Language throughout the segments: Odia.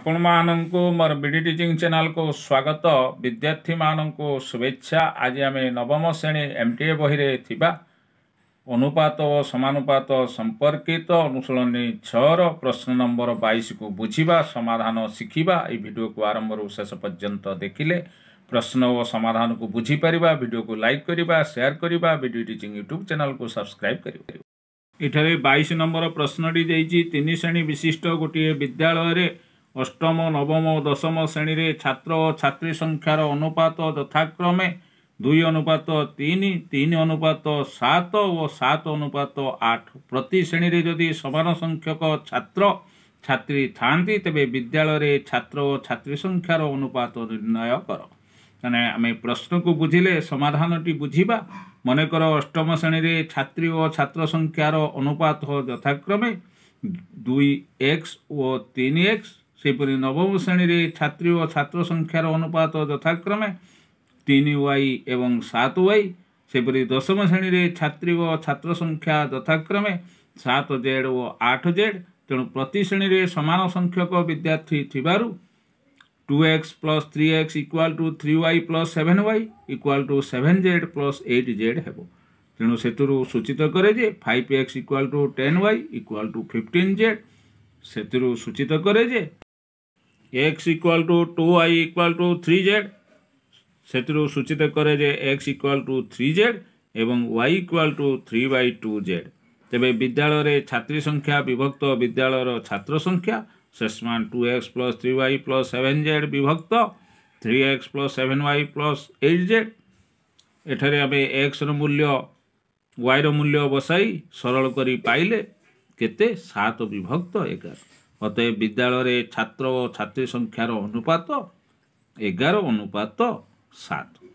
ଆପଣ ମାନଙ୍କୁ ମୋର ବିଡ଼ି ଟିଚିଂ ଚ୍ୟାନେଲକୁ ସ୍ୱାଗତ ବିଦ୍ୟାର୍ଥୀମାନଙ୍କୁ ଶୁଭେଚ୍ଛା ଆଜି ଆମେ ନବମ ଶ୍ରେଣୀ ଏମ୍ ଟି ଏ ବହିରେ ଥିବା ଅନୁପାତ ଓ ସମାନୁପାତ ସମ୍ପର୍କିତ ଅନୁଶୀଳନୀ ଛଅର ପ୍ରଶ୍ନ ନମ୍ବର ବାଇଶକୁ ବୁଝିବା ସମାଧାନ ଶିଖିବା ଏହି ଭିଡ଼ିଓକୁ ଆରମ୍ଭରୁ ଶେଷ ପର୍ଯ୍ୟନ୍ତ ଦେଖିଲେ ପ୍ରଶ୍ନ ଓ ସମାଧାନକୁ ବୁଝିପାରିବା ଭିଡ଼ିଓକୁ ଲାଇକ୍ କରିବା ସେୟାର କରିବା ଭିଡ଼ିଓ ଟିଚିଂ ୟୁଟ୍ୟୁବ୍ ଚ୍ୟାନେଲକୁ ସବସ୍କ୍ରାଇବ୍ କରିପାରିବେ ଏଠାରେ ବାଇଶ ନମ୍ବର ପ୍ରଶ୍ନଟି ଦେଇଛି ତିନି ଶ୍ରେଣୀ ବିଶିଷ୍ଟ ଗୋଟିଏ ବିଦ୍ୟାଳୟରେ ଅଷ୍ଟମ ନବମ ଓ ଦଶମ ଶ୍ରେଣୀରେ ଛାତ୍ର ଓ ଛାତ୍ରୀ ସଂଖ୍ୟାର ଅନୁପାତ ଯଥାକ୍ରମେ ଦୁଇ ଅନୁପାତ ତିନି ତିନି ଅନୁପାତ ସାତ ଓ ସାତ ଅନୁପାତ ଆଠ ପ୍ରତି ଶ୍ରେଣୀରେ ଯଦି ସମାନ ସଂଖ୍ୟକ ଛାତ୍ର ଛାତ୍ରୀ ଥାଆନ୍ତି ତେବେ ବିଦ୍ୟାଳୟରେ ଛାତ୍ର ଓ ଛାତ୍ରୀ ସଂଖ୍ୟାର ଅନୁପାତ ନିର୍ଣ୍ଣୟ କର ମାନେ ଆମେ ପ୍ରଶ୍ନକୁ ବୁଝିଲେ ସମାଧାନଟି ବୁଝିବା ମନେକର ଅଷ୍ଟମ ଶ୍ରେଣୀରେ ଛାତ୍ରୀ ଓ ଛାତ୍ର ସଂଖ୍ୟାର ଅନୁପାତ ଯଥାକ୍ରମେ ଦୁଇ ଏକ୍ସ ଓ ତିନି ଏକ୍ସ ସେହିପରି ନବମ ଶ୍ରେଣୀରେ ଛାତ୍ରୀ ଓ ଛାତ୍ର ସଂଖ୍ୟାର ଅନୁପାତ ଯଥାକ୍ରମେ ତିନି ୱାଇ ଏବଂ ସାତ ୱାଇ ସେହିପରି ଦଶମ ଶ୍ରେଣୀରେ ଛାତ୍ରୀ ଓ ଛାତ୍ର ସଂଖ୍ୟା ଯଥାକ୍ରମେ ସାତ ଜେଡ୍ ଓ ଆଠ ଜେଡ୍ ତେଣୁ ପ୍ରତି ଶ୍ରେଣୀରେ ସମାନ ସଂଖ୍ୟକ ବିଦ୍ୟାର୍ଥୀ ଥିବାରୁ two x plus three x equal to three y plus seven y equal to seven z plus eight z ହେବ ତେଣୁ ସେଥିରୁ ସୂଚିତ କରେ ଯେ five x equal to ten y equal to fifteen z ସେଥିରୁ ସୂଚିତ କରେ ଯେ x equal to two y equal to three z से सूचित कैसे x equal to three z एवं वाई इक्वाल टू थ्री बै टू जेड तेज विद्यालय छात्री संख्या विभक्त विद्यालय छात्र संख्या सेसमान two x plus three y plus seven z विभक्त three x plus seven y plus eight z एटे आम एक्स रूल्य वाई रूल्य बसाई सरल करते सात विभक्त एगार ମୋତେ ବିଦ୍ୟାଳୟରେ ଛାତ୍ର ଓ ଛାତ୍ରୀ ସଂଖ୍ୟାର ଅନୁପାତ ଏଗାର ଅନୁପାତ ସାତ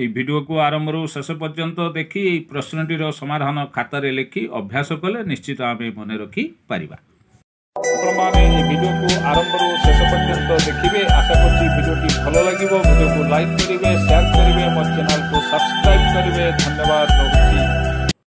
ଏହି ଭିଡ଼ିଓକୁ ଆରମ୍ଭରୁ ଶେଷ ପର୍ଯ୍ୟନ୍ତ ଦେଖି ଏହି ପ୍ରଶ୍ନଟିର ସମାଧାନ ଖାତାରେ ଲେଖି ଅଭ୍ୟାସ କଲେ ନିଶ୍ଚିତ ଆମେ ମନେ ରଖିପାରିବା ଆପଣମାନେ ଏହି ଭିଡ଼ିଓକୁ ଆରମ୍ଭରୁ ଶେଷ ପର୍ଯ୍ୟନ୍ତ ଦେଖିବେ ଆଶା କରୁଛି ଭିଡ଼ିଓଟି ଭଲ ଲାଗିବ ଭିଡ଼ିଓକୁ ଲାଇକ୍ କରିବେ ସେୟାର କରିବେ ମୋ ଚ୍ୟାନେଲକୁ ସବସ୍କ୍ରାଇବ୍ କରିବେ ଧନ୍ୟବାଦ ରହୁଛି